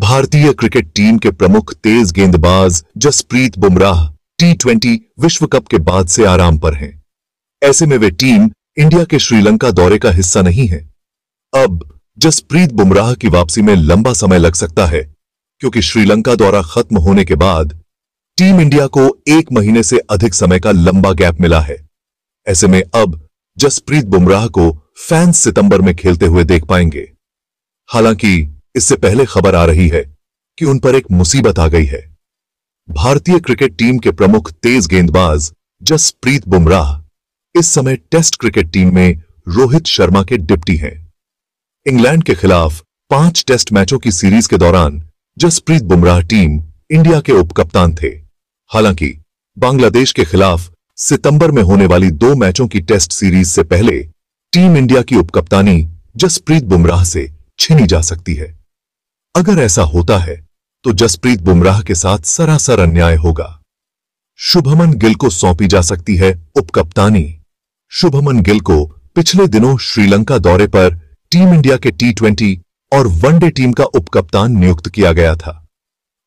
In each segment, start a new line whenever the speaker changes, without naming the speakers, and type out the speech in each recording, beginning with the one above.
भारतीय cricket team के प्रमुख तेज गेंदबाज जसप्रीत बुमराह टी ट्वेंटी विश्व कप के बाद से आराम पर हैं ऐसे में वे टीम इंडिया के श्रीलंका दौरे का हिस्सा नहीं है अब जसप्रीत बुमराह की वापसी में लंबा समय लग सकता है क्योंकि श्रीलंका दौरा खत्म होने के बाद टीम इंडिया को एक महीने से अधिक समय का लंबा गैप मिला है ऐसे में अब जसप्रीत बुमराह को फैंस सितंबर में खेलते हुए देख पाएंगे हालांकि इससे पहले खबर आ रही है कि उन पर एक मुसीबत आ गई है भारतीय क्रिकेट टीम के प्रमुख तेज गेंदबाज जसप्रीत बुमराह इस समय टेस्ट क्रिकेट टीम में रोहित शर्मा के डिप्टी हैं इंग्लैंड के खिलाफ पांच टेस्ट मैचों की सीरीज के दौरान जसप्रीत बुमराह टीम इंडिया के उपकप्तान थे हालांकि बांग्लादेश के खिलाफ सितंबर में होने वाली दो मैचों की टेस्ट सीरीज से पहले टीम इंडिया की उपकप्तानी जसप्रीत बुमराह से छीनी जा सकती है अगर ऐसा होता है तो जसप्रीत बुमराह के साथ सरासर अन्याय होगा शुभमन गिल को सौंपी जा सकती है उपकप्तानी शुभमन गिल को पिछले दिनों श्रीलंका दौरे पर टीम इंडिया के टी और वनडे टीम का उपकप्तान नियुक्त किया गया था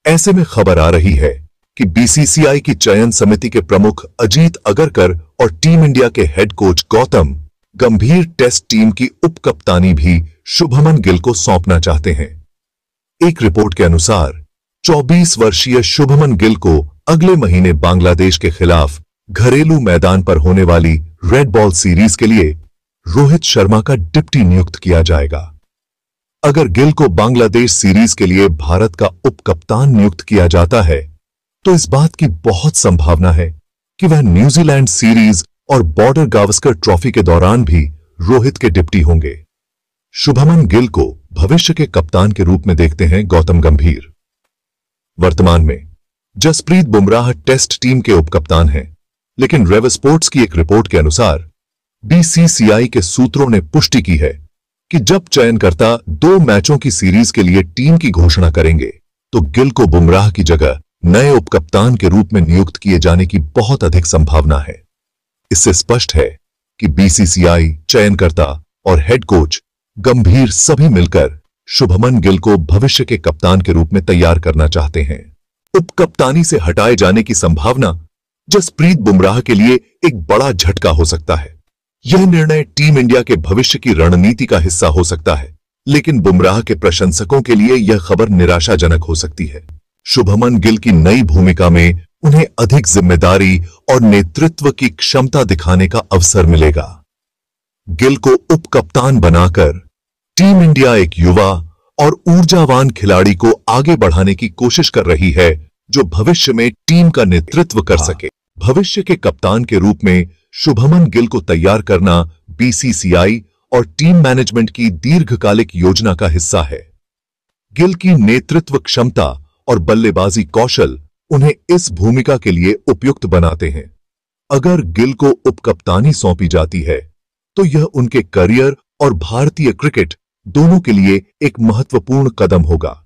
ऐसे में खबर आ रही है कि बीसीसीआई की चयन समिति के प्रमुख अजीत अगरकर और टीम इंडिया के head coach Gautam Gambhir test team की उपकप्तानी भी शुभमन गिल को सौंपना चाहते हैं एक रिपोर्ट के अनुसार 24 वर्षीय शुभमन गिल को अगले महीने बांग्लादेश के खिलाफ घरेलू मैदान पर होने वाली रेड बॉल सीरीज के लिए रोहित शर्मा का डिप्टी नियुक्त किया जाएगा अगर गिल को बांग्लादेश सीरीज के लिए भारत का उप कप्तान नियुक्त किया जाता है तो इस बात की बहुत संभावना है कि वह न्यूजीलैंड सीरीज और बॉर्डर गावस्कर ट्रॉफी के दौरान भी रोहित के डिप्टी होंगे शुभमन गिल को भविष्य के कप्तान के रूप में देखते हैं गौतम गंभीर वर्तमान में जसप्रीत बुमराह टेस्ट टीम के उपकप्तान हैं लेकिन रेव स्पोर्ट्स की एक रिपोर्ट के अनुसार बीसीसीआई के सूत्रों ने पुष्टि की है कि जब चयनकर्ता दो मैचों की सीरीज के लिए टीम की घोषणा करेंगे तो गिल को बुमराह की जगह नए उपकप्तान के रूप में नियुक्त किए जाने की बहुत अधिक संभावना है इससे स्पष्ट है कि बीसीसीआई चयनकर्ता और हेड कोच गंभीर सभी मिलकर शुभमन गिल को भविष्य के कप्तान के रूप में तैयार करना चाहते हैं उप कप्तानी से हटाए जाने की संभावना जसप्रीत बुमराह के लिए एक बड़ा झटका हो सकता है यह निर्णय टीम इंडिया के भविष्य की रणनीति का हिस्सा हो सकता है लेकिन बुमराह के प्रशंसकों के लिए यह खबर निराशाजनक हो सकती है शुभमन गिल की नई भूमिका में उन्हें अधिक जिम्मेदारी और नेतृत्व की क्षमता दिखाने का अवसर मिलेगा गिल को उप कप्तान बनाकर टीम इंडिया एक युवा और ऊर्जावान खिलाड़ी को आगे बढ़ाने की कोशिश कर रही है जो भविष्य में टीम का नेतृत्व कर हाँ। सके भविष्य के कप्तान के रूप में शुभमन गिल को तैयार करना बीसीसीआई और टीम मैनेजमेंट की दीर्घकालिक योजना का हिस्सा है गिल की नेतृत्व क्षमता और बल्लेबाजी कौशल उन्हें इस भूमिका के लिए उपयुक्त बनाते हैं अगर गिल को उपकप्तानी सौंपी जाती है तो यह उनके करियर और भारतीय क्रिकेट दोनों के लिए एक महत्वपूर्ण कदम होगा